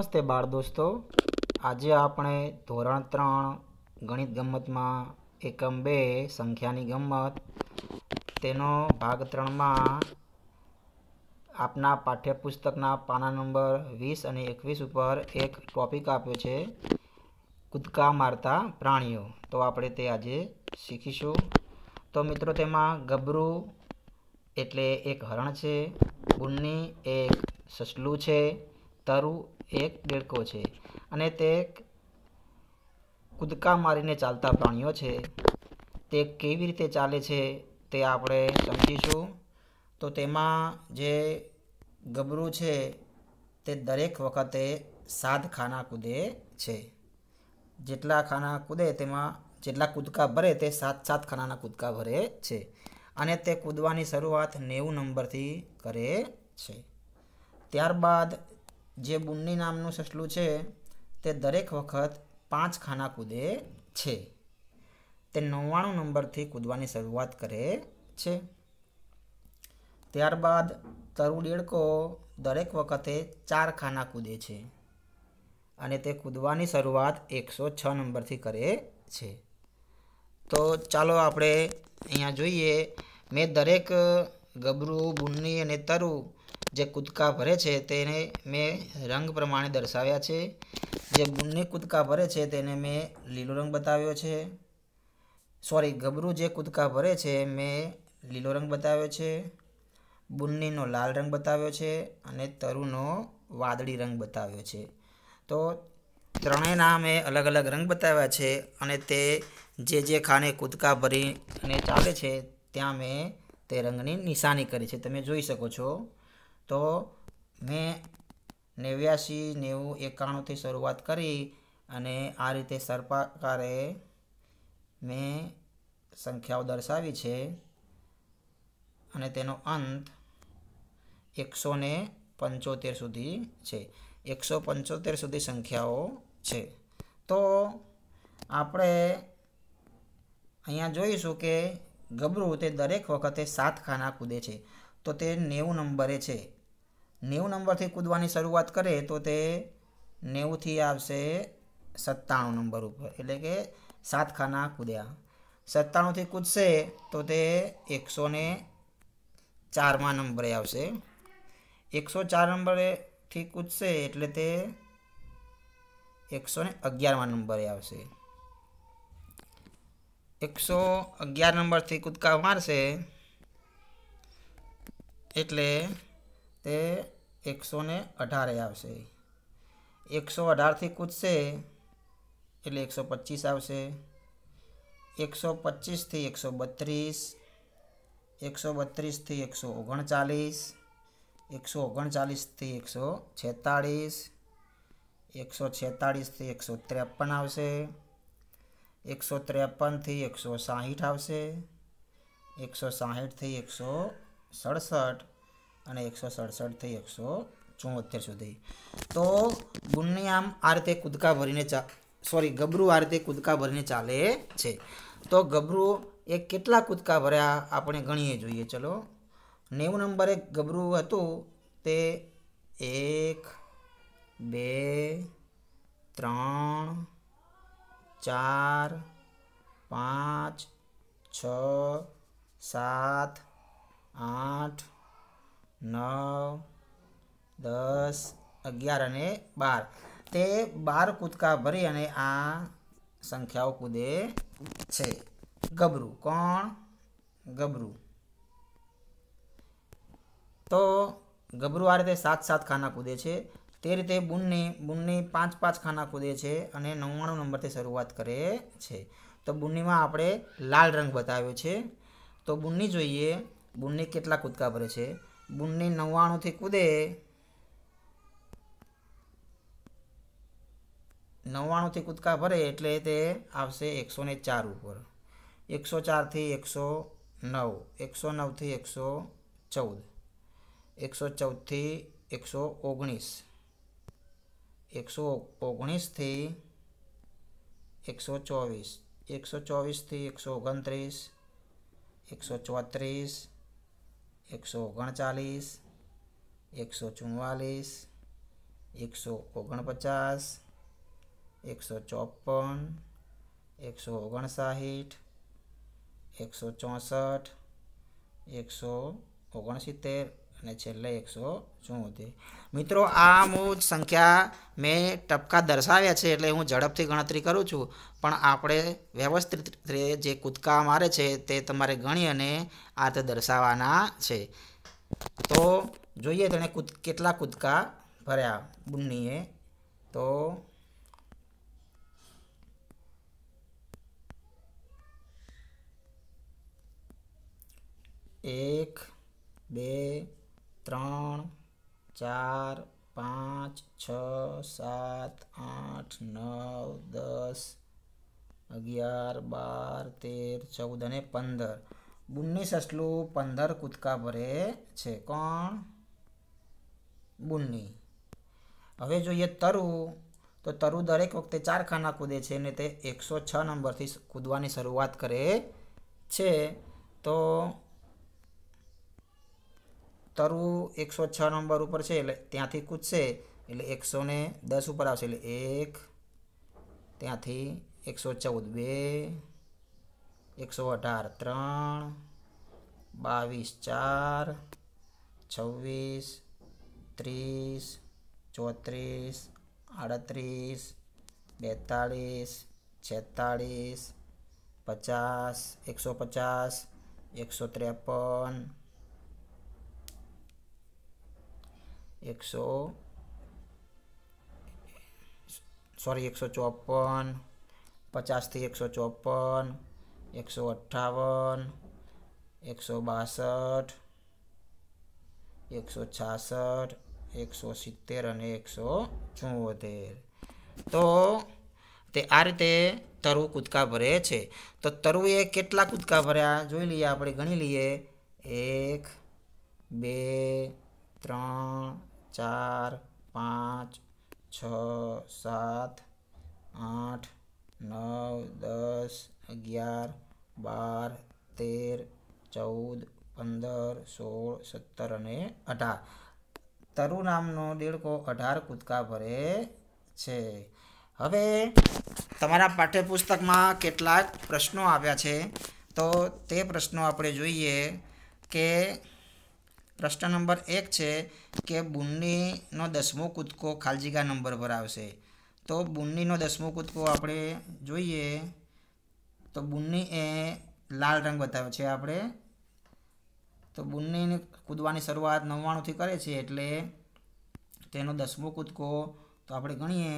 નમસ્તે બાળ દોસ્તો આજે આપણે ધોરણ ત્રણ ગણિત ગમતમાં એકમ બે સંખ્યાની ગમત તેનો ભાગ ત્રણમાં આપના પાઠ્યપુસ્તકના પાના નંબર વીસ અને એકવીસ ઉપર એક ટોપિક આપ્યો છે કૂદકા મારતા પ્રાણીઓ તો આપણે તે આજે શીખીશું તો મિત્રો તેમાં ગબરુ એટલે એક હરણ છે બુન્ની એક સસલું છે તારું એક દેડકો છે અને તે કૂદકા મારીને ચાલતા પ્રાણીઓ છે તે કેવી રીતે ચાલે છે તે આપણે સમજીશું તો તેમાં જે ગબરું છે તે દરેક વખતે સાત ખાના કૂદે છે જેટલા ખાના કૂદે તેમાં જેટલા કૂદકા ભરે તે સાત સાત ખાનાના કૂદકા ભરે છે અને તે કૂદવાની શરૂઆત નેવું નંબરથી કરે છે ત્યારબાદ જે બુન્ની નામનું સસલું છે તે દરેક વખત પાંચ ખાના કૂદે છે તે નવ્વાણું નંબરથી કૂદવાની શરૂઆત કરે છે ત્યારબાદ તરુડેડકો દરેક વખતે ચાર ખાના કૂદે છે અને તે કૂદવાની શરૂઆત એકસો છ નંબરથી કરે છે તો ચાલો આપણે અહીંયા જોઈએ મેં દરેક ગબરું બુન્ની અને તરુ જે કૂદકા ભરે છે તેને મેં રંગ પ્રમાણે દર્શાવ્યા છે જે ગુણની કૂદકા ભરે છે તેને મેં લીલો રંગ બતાવ્યો છે સોરી ગભરું જે કૂદકા ભરે છે મેં લીલો રંગ બતાવ્યો છે બુન્નીનો લાલ રંગ બતાવ્યો છે અને તરુનો વાદળી રંગ બતાવ્યો છે તો ત્રણેય નામે અલગ અલગ રંગ બતાવ્યા છે અને તે જે જે ખાને કૂદકા ભરીને ચાલે છે ત્યાં મેં તે રંગની નિશાની કરી છે તમે જોઈ શકો છો તો મેં નેવ્યાસી નેવું એકાણુંથી શરૂઆત કરી અને આ રીતે સર્પાકારે મેં સંખ્યાઓ દર્શાવી છે અને તેનો અંત એકસો પંચોતેર સુધી છે એકસો પંચોતેર સુધી સંખ્યાઓ છે તો આપણે અહીંયા જોઈશું કે ગબરું તે દરેક વખતે સાત ખાના કૂદે છે તો તે નેવું નંબરે છે નેવું નંબરથી કૂદવાની શરૂઆત કરે તો તે નેવુંથી આવશે સત્તાણું નંબર ઉપર એટલે કે સાત ખાના કૂદ્યા સત્તાણુંથી કૂદશે તો તે એકસો ને ચારમાં નંબરે આવશે એકસો ચાર નંબરેથી કૂદશે એટલે તે એકસો ને અગિયારમાં નંબરે આવશે એકસો અગિયાર નંબરથી કૂદકા મારશે એટલે તે એકસો ને અઢારે આવશે એકસો અઢારથી કૂદશે એટલે એકસો પચીસ આવશે એકસો પચીસથી એકસો બત્રીસ એકસો બત્રીસથી એકસો ઓગણચાલીસ એકસો ઓગણચાલીસથી એકસો છેતાળીસ એકસો છેતાળીસથી એકસો ત્રેપન આવશે એકસો ત્રેપનથી એકસો સાહીઠ આવશે એકસો સાહીઠથી એકસો સડસઠ અને એકસો સડસઠથી એકસો ચુંમોતેર સુધી તો ગુણની આમ આ રીતે કૂદકા ભરીને ચા સોરી ગબરું આ રીતે કૂદકા ભરીને ચાલે છે તો ગબરું એ કેટલા કૂદકા ભર્યા આપણે ગણીએ જોઈએ ચલો નેવું નંબરે ગબરું હતું તે એક બે ત્રણ ચાર પાંચ છ સાત આઠ નવ દસ અગિયાર અને બાર તે બાર કૂદકા ભરી અને આ સંખ્યાઓ કૂદે છે ગબરું કોણ ગબરું તો ગબરું આ રીતે સાત સાત ખાના કૂદે છે તે રીતે બુનની બુનની પાંચ પાંચ ખાના કૂદે છે અને નવ્વાણું નંબરથી શરૂઆત કરે છે તો બુનનીમાં આપણે લાલ રંગ બતાવ્યો છે તો બુનની જોઈએ બુનની કેટલા કૂદકા ભરે છે બુનની નવ્વાણુંથી કૂદે નવ્વાણુંથી કૂદકા ભરે એટલે તે આવશે એકસો ને ચાર ઉપર એકસો ચારથી એકસો નવ એકસો નવથી એકસો ચૌદ એકસો ચૌદથી એકસો ઓગણીસ એકસો ઓગણીસથી એકસો ચોવીસ એકસો ચોવીસથી એકસો ઓગણત્રીસ એકસો ચોત્રીસ એકસો ઓગણચાલીસ એકસો ચુમ્માલીસ એકસો ઓગણપચાસ એકસો ચોપન એકસો ઓગણસાઠ એકસો ચોસઠ એકસો ઓગણસિત્તેર અને છેલ્લે એકસો ચુંમોતેર મિત્રો આ હું સંખ્યા મેં ટપકા દર્શાવ્યા છે એટલે હું ઝડપથી ગણતરી કરું છું પણ આપણે વ્યવસ્થિત રીતે જે કૂદકા મારે છે તે તમારે ગણી અને આ તે દર્શાવવાના છે તો જોઈએ તેણે કૂદ કેટલા કૂદકા ભર્યા બુન્નીએ તો એક બે ત્રણ ચાર પાંચ છ સાત આઠ નવ દસ અગિયાર બાર તેર ચૌદ અને પંદર બુન્ની સસલું પંદર કૂદકા ભરે છે કોણ બુન્ની હવે જોઈએ તરુ તો તરુ દરેક વખતે ચાર ખાના કૂદે છે અને તે એકસો છ નંબરથી કૂદવાની શરૂઆત કરે છે તો તરવું એકસો છ નંબર ઉપર છે એટલે ત્યાંથી કૂદશે એટલે એકસો ને દસ ઉપર આવશે એટલે એક ત્યાંથી એકસો ચૌદ બે એકસો અઢાર ત્રણ બાવીસ ચાર છવ્વીસ ત્રીસ ચોત્રીસ આડત્રીસ બેતાળીસ છેતાળીસ પચાસ એકસો પચાસ એકસો ત્રેપન એકસો સોરી એકસો ચોપન પચાસથી એકસો ચોપન એકસો અઠ્ઠાવન એકસો બાસઠ એકસો છાસઠ એકસો સિત્તેર અને એકસો ચુંવોતેર તો તે આ રીતે તરુ કૂદકા ભરે છે તો તરુએ કેટલા કૂદકા ભર્યા જોઈ લઈએ આપણે ગણી લઈએ એક બે ત્રણ ચાર પાંચ છ સાત આઠ નવ દસ અગિયાર બાર તેર ચૌદ પંદર સોળ સત્તર અને અઢાર તરુ નામનો દેડકો અઢાર કૂદકા ભરે છે હવે તમારા પાઠ્યપુસ્તકમાં કેટલાક પ્રશ્નો આવ્યા છે તો તે પ્રશ્નો આપણે જોઈએ કે પ્રશ્ન નંબર એક છે કે બુન્નીનો દસમો કૂદકો ખાલજીગા નંબર પર આવશે તો બુન્નીનો દસમો કૂદકો આપણે જોઈએ તો બુન્ની એ લાલ રંગ બતાવે છે આપણે તો બુંદીની કૂદવાની શરૂઆત નવ્વાણુંથી કરે છે એટલે તેનો દસમો કૂદકો તો આપણે ગણીએ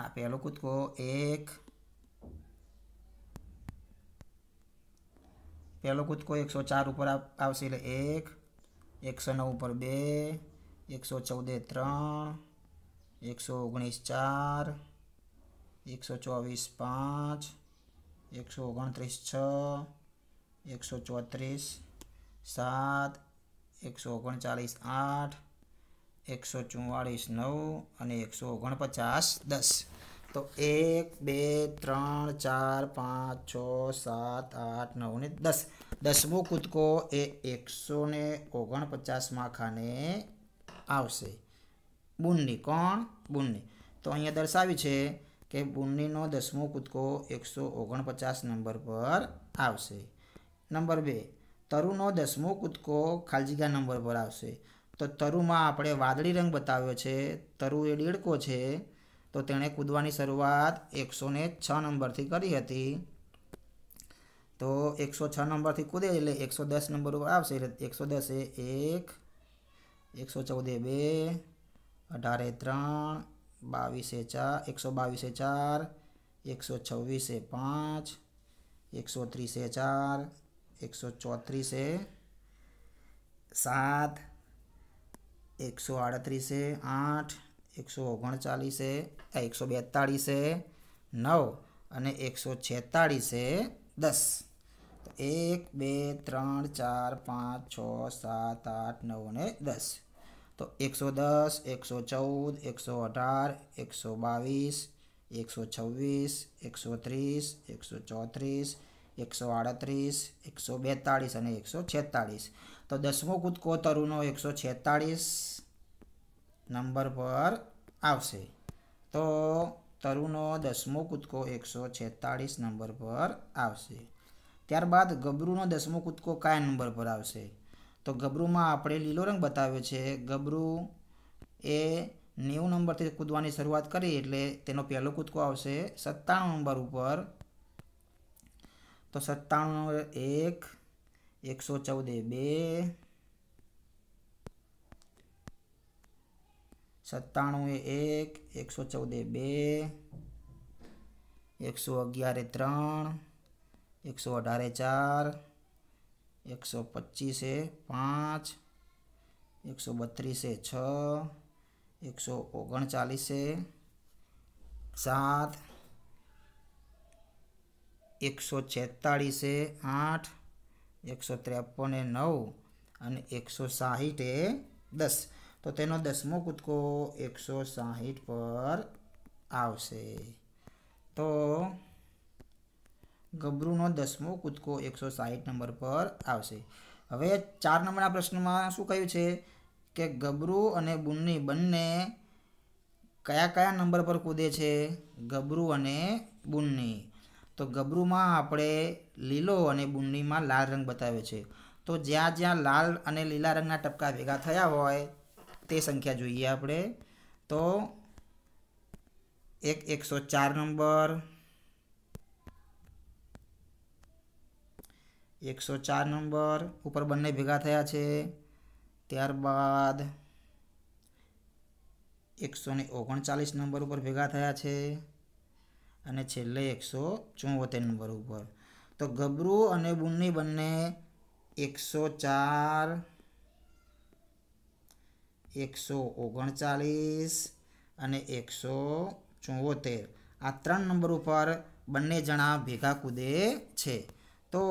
આ પહેલો કૂદકો એક પહેલો કૂદકો એકસો ચાર ઉપર આવશે એટલે એક એકસો નવ પર બે એકસો ચૌદે ત્રણ એકસો ઓગણીસ ચાર એકસો ચોવીસ પાંચ એકસો ઓગણત્રીસ છ એકસો ચોત્રીસ સાત એકસો ઓગણચાલીસ આઠ એકસો ચુમ્માળીસ નવ અને એકસો ઓગણપચાસ દસ તો એક બે ત્રણ ચાર પાંચ છ સાત આઠ નવ ને દસ દસમો કૂદકો એ એકસો ને ઓગણપચાસમાં ખાને આવશે બુનની કોણ બુનની તો અહીંયા દર્શાવ્યું છે કે બુનનીનો દસમો કૂદકો એકસો ઓગણપચાસ નંબર પર આવશે નંબર બે તરુનો દસમો કૂદકો ખાલજીગા નંબર પર આવશે તો તરુમાં આપણે વાદળી રંગ બતાવ્યો છે તરુ એ દેડકો છે તો તેણે કૂદવાની શરૂઆત એકસો છ નંબરથી કરી હતી તો એકસો છ નંબરથી કૂદે એટલે એકસો દસ નંબર ઉપર આવશે એટલે એકસો દસ એ એક એકસો ચૌદ બે અઢારે ત્રણ બાવીસે ચાર એકસો બાવીસે ચાર એકસો છવ્વીસે પાંચ એકસો ત્રીસે ચાર એકસો ચોત્રીસે સાત એકસો આડત્રીસે આઠ એકસો ઓગણચાલીસે એકસો બેતાળીસે નવ અને એકસો છેતાળીસે દસ એક બે ત્રણ ચાર પાંચ છ સાત આઠ નવ અને દસ તો એકસો દસ એકસો ચૌદ એકસો અઢાર એકસો બાવીસ એકસો છવ્વીસ એકસો ત્રીસ એકસો ચોત્રીસ એકસો આડત્રીસ એકસો બેતાળીસ અને એકસો છેતાળીસ તો દસમો કૂદકો તરુનો એકસો છેતાળીસ નંબર પર આવશે તો તરુનો દસમો કૂદકો એકસો છેતાળીસ નંબર પર આવશે ત્યારબાદ ગબરુનો દસમો કૂદકો કયા નંબર પર આવશે તો ગબરુમાં આપણે લીલો રંગ બતાવ્યો છે ગબરુ એ નેવું નંબરથી કૂદવાની શરૂઆત કરી એટલે તેનો પહેલો કૂદકો આવશે સત્તાણું નંબર ઉપર તો સત્તાણું નંબર એક એકસો ચૌદે બે સત્તાણું એ એક એકસો ચૌદ બે એકસો અગિયારે ત્રણ એકસો અઢારે ચાર એકસો પચીસ પાંચ એકસો બત્રીસે છ એકસો ઓગણચાલીસે સાત એકસો છેતાળીસ આઠ એકસો ત્રેપન એ નવ અને એકસો સાહીઠ એ દસ તો તેનો દસમો કૂદકો એકસો સાહીઠ પર આવશે તો ગબરુનો દસમો કૂદકો એકસો સાહીઠ નંબર પર આવશે હવે ચાર નંબરના પ્રશ્નમાં શું કહ્યું છે કે ગભરુ અને બુન્ની બંને કયા કયા નંબર પર કૂદે છે ગબરુ અને બુન્ની તો ગબરુમાં આપણે લીલો અને બુન્નીમાં લાલ રંગ બતાવ્યો છે તો જ્યાં જ્યાં લાલ અને લીલા રંગના ટપકા ભેગા થયા હોય તે સંખ્યા જોઈએ આપણે તો એક એકસો ચાર નંબર એકસો ચાર નંબર ઉપર બંને ભેગા થયા છે ત્યારબાદ એકસો ને ઓગણચાલીસ નંબર ઉપર ભેગા થયા છે અને છેલ્લે એકસો ચુંવોતેર નંબર ઉપર તો ગબરુ અને બુન્ની બંને એકસો ચાર એકસો ઓગણચાલીસ અને એકસો ચુંવોતેર આ ત્રણ નંબર ઉપર બંને જણા ભેગા કૂદે છે તો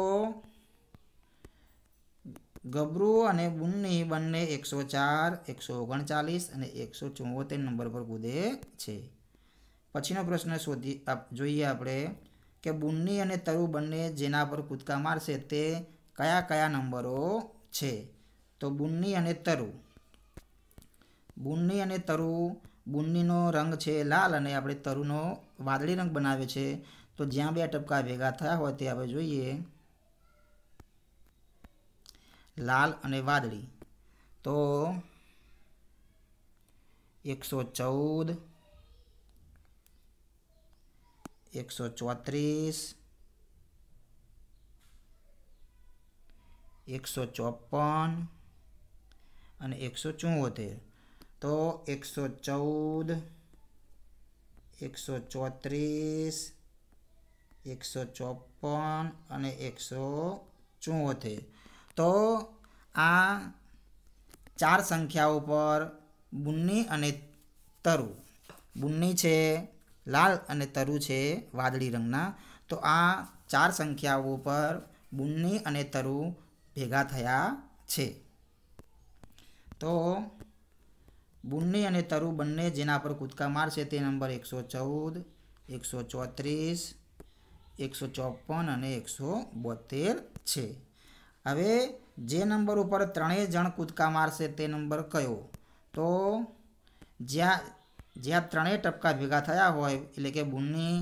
ગબરુ અને બુન્ની બંને એકસો ચાર એકસો ઓગણચાલીસ અને એકસો ચુંવોતેર નંબર પર કૂદે છે પછીનો પ્રશ્ન શોધી જોઈએ આપણે કે બુન્ની અને તરુ બંને જેના પર કૂદકા મારશે તે કયા કયા નંબરો છે તો બુન્ની અને તરુ બુન્ની અને તરુ બુન્નીનો રંગ છે લાલ અને આપણે તરુનો વાદળી રંગ બનાવે છે તો જ્યાં બે ટપકા ભેગા થયા હોય તે આપણે જોઈએ લાલ અને વાદળી તો એકસો ચૌદ એકસો ચોત્રીસ એકસો ચોપન અને એકસો ચુંવોતેર તો એકસો ચૌદ એકસો ચોત્રીસ એકસો ચોપન અને એકસો ચુંવોતેર તો આ ચાર સંખ્યાઓ પર બુન્ની અને તરુ બુન્ની છે લાલ અને તરુ છે વાદળી રંગના તો આ ચાર સંખ્યાઓ પર બુન્ની અને તરુ ભેગા થયા છે તો બુન્ની અને તરુ બંને જેના પર કૂદકા મારશે તે નંબર એકસો ચૌદ એકસો ચોત્રીસ એકસો ચોપન અને એકસો બોતેર છે હવે જે નંબર ઉપર ત્રણેય જણ કૂદકા મારશે તે નંબર કયો તો જ્યાં જ્યાં ત્રણેય ટપકા ભેગા થયા હોય એટલે કે બુન્ની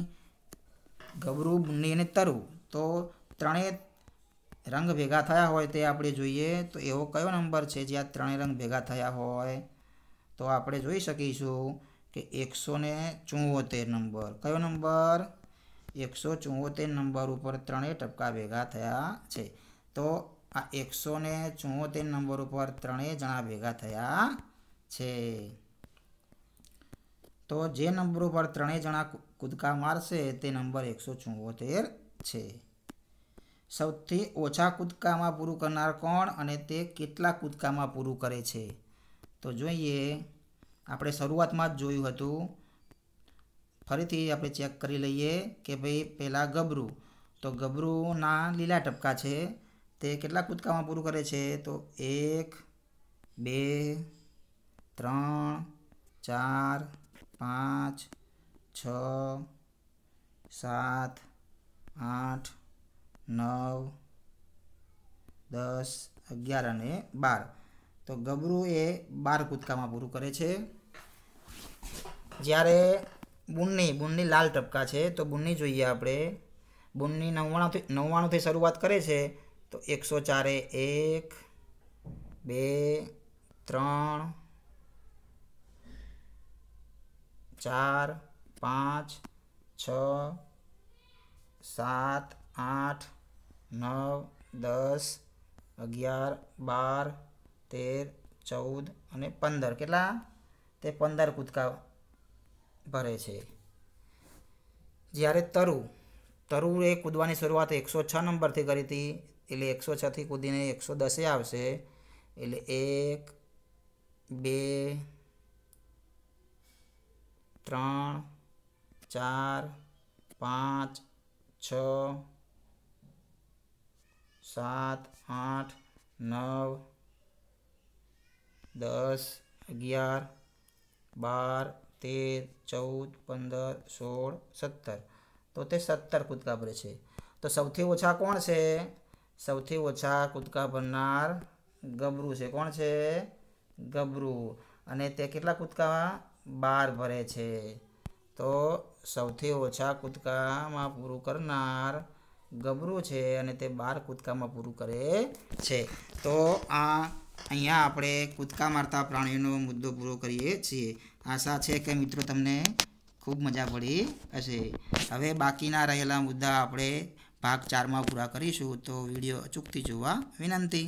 ગબરુ બુન્ની અને તરુ તો ત્રણેય રંગ ભેગા થયા હોય તે આપણે જોઈએ તો એવો કયો નંબર છે જ્યાં ત્રણેય રંગ ભેગા થયા હોય તો આપણે જોઈ શકીશું કે એકસો ને ચુંવોતેર નંબર કયો નંબર એકસો ચુંવોતેર નંબર ઉપર ત્રણેય ટપકા ભેગા થયા છે તો આ એકસો ને ચુંવોતેર નંબર ઉપર ત્રણેય જણા ભેગા થયા છે તો જે નંબર ઉપર ત્રણેય જણા કૂદકા મારશે તે નંબર એકસો ચુંવોતેર છે સૌથી ઓછા કૂદકામાં પૂરું કરનાર કોણ અને તે કેટલા કૂદકામાં પૂરું કરે છે તો જોઈએ આપણે શરૂઆતમાં જ જોયું હતું ફરીથી આપણે ચેક કરી લઈએ કે ભાઈ પહેલાં ગબરું તો ગબરુના લીલા ટપકા છે તે કેટલા કૂદકામાં પૂરું કરે છે તો એક બે ત્રણ ચાર પાંચ છ સાત આઠ નવ દસ અગિયાર અને બાર તો ગબરું એ બાર કૂદકામાં પૂરું કરે છે જ્યારે બૂનની બૂનની લાલ ટપકા છે તો બુન્ની જોઈએ આપણે બૂનની નવ્વાણુંથી નવ્વાણુંથી શરૂઆત કરે છે તો એકસો ચારે એક બે ત્રણ ચાર પાંચ છ સાત આઠ નવ દસ અગિયાર બાર તેર ચૌદ અને પંદર કેટલા તે પંદર કૂદકા ભરે છે જ્યારે તરુ તરુએ કૂદવાની શરૂઆત એકસો છ નંબરથી કરી હતી એટલે એકસો છથી કૂદીને એકસો દસે આવશે એટલે એક બે ત્રણ ચાર પાંચ છ સાત આઠ નવ દસ અગિયાર બાર તેર ચૌદ પંદર સોળ સત્તર તો તે સત્તર કૂદકા ભરે છે તો સૌથી ઓછા કોણ છે સૌથી ઓછા કૂદકા ભરનાર ગબરું છે કોણ છે ગબરું અને તે કેટલા કૂદકા બાર ભરે છે તો સૌથી ઓછા કૂદકામાં પૂરું કરનાર ગબરું છે અને તે બાર કૂદકામાં પૂરું કરે છે તો આ અહીંયા આપણે કૂદકા મારતા પ્રાણીઓનો મુદ્દો પૂરો કરીએ છીએ આશા છે કે મિત્રો તમને ખૂબ મજા પડી હશે હવે બાકીના રહેલા મુદ્દા આપણે ભાગ ચારમાં પૂરા કરીશું તો વિડીયો અચૂકથી જોવા વિનંતી